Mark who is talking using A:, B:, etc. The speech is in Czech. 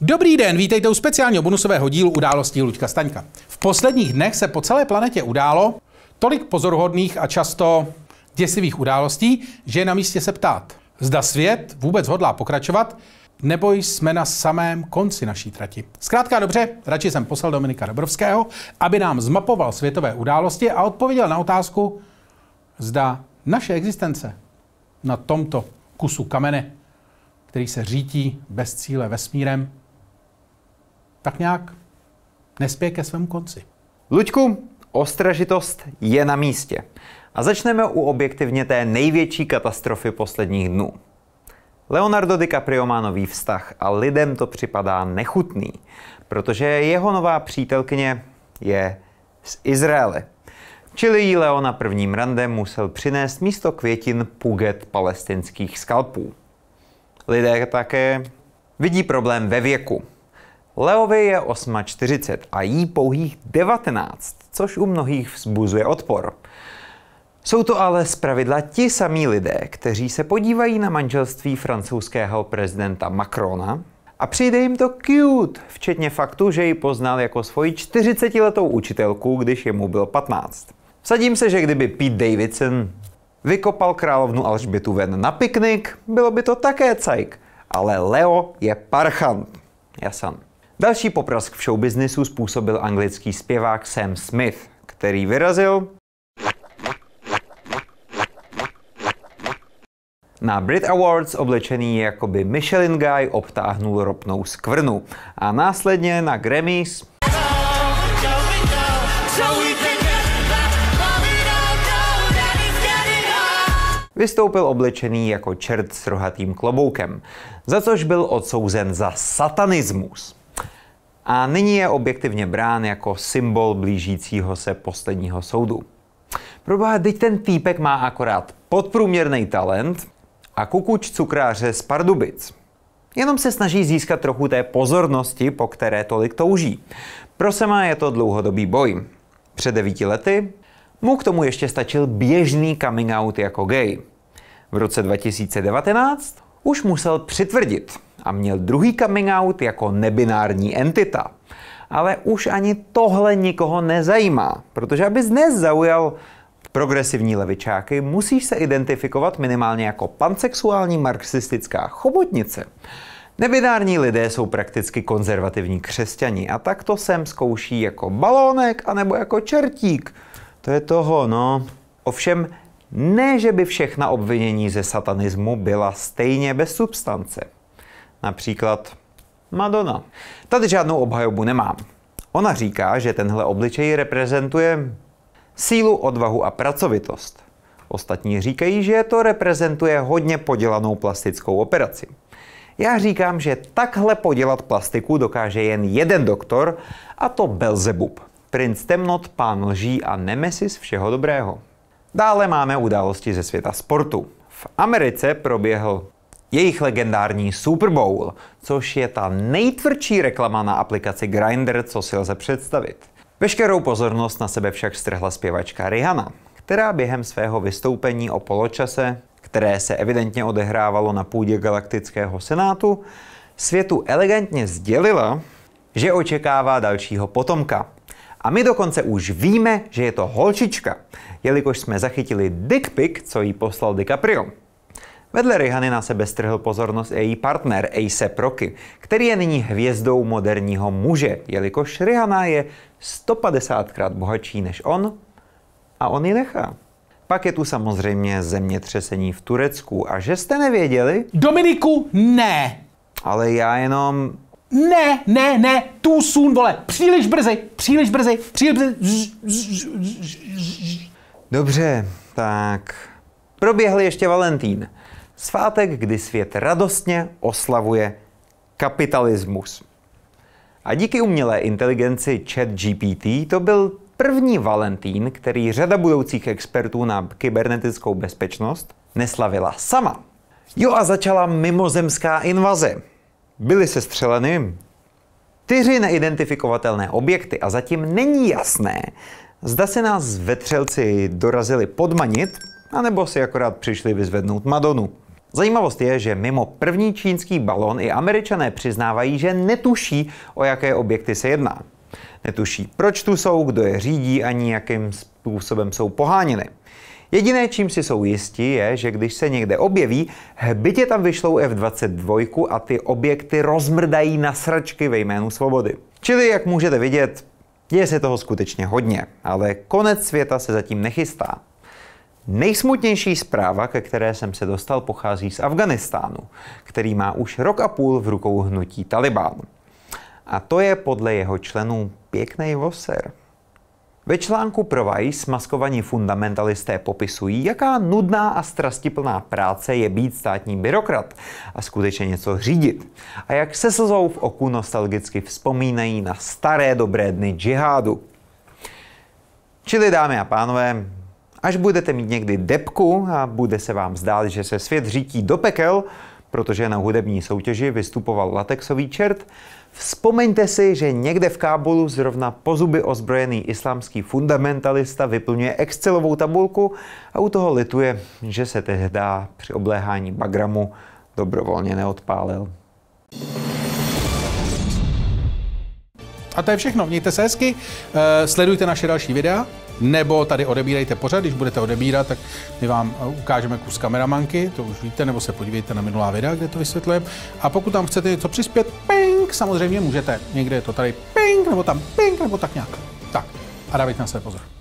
A: Dobrý den, vítejte u speciálního bonusového dílu událostí Luďka Staňka. V posledních dnech se po celé planetě událo tolik pozoruhodných a často děsivých událostí, že je na místě se ptát, zda svět vůbec hodlá pokračovat, nebo jsme na samém konci naší trati. Zkrátka dobře, radši jsem poslal Dominika Dobrovského, aby nám zmapoval světové události a odpověděl na otázku, zda naše existence na tomto kusu kamene, který se řítí bez cíle vesmírem, tak nějak nespěje ke svému konci.
B: Luďku, ostražitost je na místě. A začneme u objektivně té největší katastrofy posledních dnů. Leonardo DiCaprio má nový vztah a lidem to připadá nechutný, protože jeho nová přítelkyně je z Izraele. Čili jí Leo na prvním rande musel přinést místo květin puget palestinských skalpů. Lidé také vidí problém ve věku. Leovi je 8,40 a jí pouhých 19, což u mnohých vzbuzuje odpor. Jsou to ale zpravidla ti samí lidé, kteří se podívají na manželství francouzského prezidenta Macrona a přijde jim to cute, včetně faktu, že ji poznal jako svoji 40-letou učitelku, když jemu byl 15. Sadím se, že kdyby Pete Davidson vykopal královnu Alžbětu ven na piknik, bylo by to také cajk, ale Leo je parchant. Jasan. Další poprask v showbiznisu způsobil anglický zpěvák Sam Smith, který vyrazil Na Brit Awards oblečený jako by Michelin Guy obtáhnul ropnou skvrnu a následně na Grammys vystoupil oblečený jako čert s rohatým kloboukem, za což byl odsouzen za satanismus a nyní je objektivně brán jako symbol blížícího se posledního soudu. Proboha, teď ten týpek má akorát podprůměrný talent a kukuč cukráře z Pardubic. Jenom se snaží získat trochu té pozornosti, po které tolik touží. Pro Sema je to dlouhodobý boj. Před devíti lety mu k tomu ještě stačil běžný coming out jako gay. V roce 2019 už musel přitvrdit a měl druhý coming out jako nebinární entita. Ale už ani tohle nikoho nezajímá, protože abys dnes zaujal progresivní levičáky, musíš se identifikovat minimálně jako pansexuální marxistická chobotnice. Nebinární lidé jsou prakticky konzervativní křesťani a tak to sem zkouší jako balónek anebo jako čertík. To je toho, no. Ovšem, ne, že by všechna obvinění ze satanismu byla stejně bez substance. Například Madonna. Tady žádnou obhajobu nemám. Ona říká, že tenhle obličej reprezentuje sílu, odvahu a pracovitost. Ostatní říkají, že to reprezentuje hodně podělanou plastickou operaci. Já říkám, že takhle podělat plastiku dokáže jen jeden doktor, a to Belzebub. Princ temnot, pán lží a nemesis všeho dobrého. Dále máme události ze světa sportu. V Americe proběhl jejich legendární Super Bowl, což je ta nejtvrdší reklama na aplikaci Grindr, co si lze představit. Veškerou pozornost na sebe však strhla zpěvačka Rihanna, která během svého vystoupení o poločase, které se evidentně odehrávalo na půdě Galaktického senátu, světu elegantně sdělila, že očekává dalšího potomka. A my dokonce už víme, že je to holčička, jelikož jsme zachytili dick pic, co jí poslal DiCaprio. Vedle Rihany na sebe strhl pozornost její partner A$AP Rocky, který je nyní hvězdou moderního muže, jelikož Rihana je 150krát bohatší než on a on ji nechá. Pak je tu samozřejmě zemětřesení v Turecku. A že jste nevěděli? Dominiku, ne! Ale já jenom... Ne, ne, ne, tu sun, vole, příliš brzy, příliš brzy, příliš brzy. Dobře, tak... Proběhl ještě Valentín. Svátek, kdy svět radostně oslavuje kapitalismus. A díky umělé inteligenci ChatGPT to byl první Valentín, který řada budoucích expertů na kybernetickou bezpečnost neslavila sama. Jo a začala mimozemská invaze. Byly střeleny tyři neidentifikovatelné objekty a zatím není jasné, zda se nás vetřelci dorazili podmanit, anebo si akorát přišli vyzvednout Madonu. Zajímavost je, že mimo první čínský balon i američané přiznávají, že netuší, o jaké objekty se jedná. Netuší, proč tu jsou, kdo je řídí ani jakým způsobem jsou poháněny. Jediné, čím si jsou jistí, je, že když se někde objeví, bytě tam vyšlou F-22 a ty objekty rozmrdají na sračky ve jménu svobody. Čili, jak můžete vidět, děje se toho skutečně hodně, ale konec světa se zatím nechystá. Nejsmutnější zpráva, ke které jsem se dostal, pochází z Afganistánu, který má už rok a půl v rukou hnutí Taliban. A to je podle jeho členů pěkný voser. Ve článku pro Vice maskovaní fundamentalisté popisují, jaká nudná a strastiplná práce je být státní byrokrat a skutečně něco řídit. A jak se slzou v oku nostalgicky vzpomínají na staré dobré dny džihádu. Čili dámy a pánové, Až budete mít někdy depku a bude se vám zdát, že se svět řítí do pekel, protože na hudební soutěži vystupoval latexový čert, vzpomeňte si, že někde v Kábulu zrovna po zuby ozbrojený islámský fundamentalista vyplňuje Excelovou tabulku a u toho lituje, že se tehdy při obléhání Bagramu dobrovolně neodpálil.
A: A to je všechno. Mějte se hezky, eh, sledujte naše další videa nebo tady odebírejte pořad, když budete odebírat, tak my vám eh, ukážeme kus kameramanky, to už víte, nebo se podívejte na minulá videa, kde to vysvětlím. A pokud tam chcete něco přispět, ping, samozřejmě můžete. Někde je to tady ping, nebo tam ping, nebo tak nějak. Tak a dávejte na své pozor.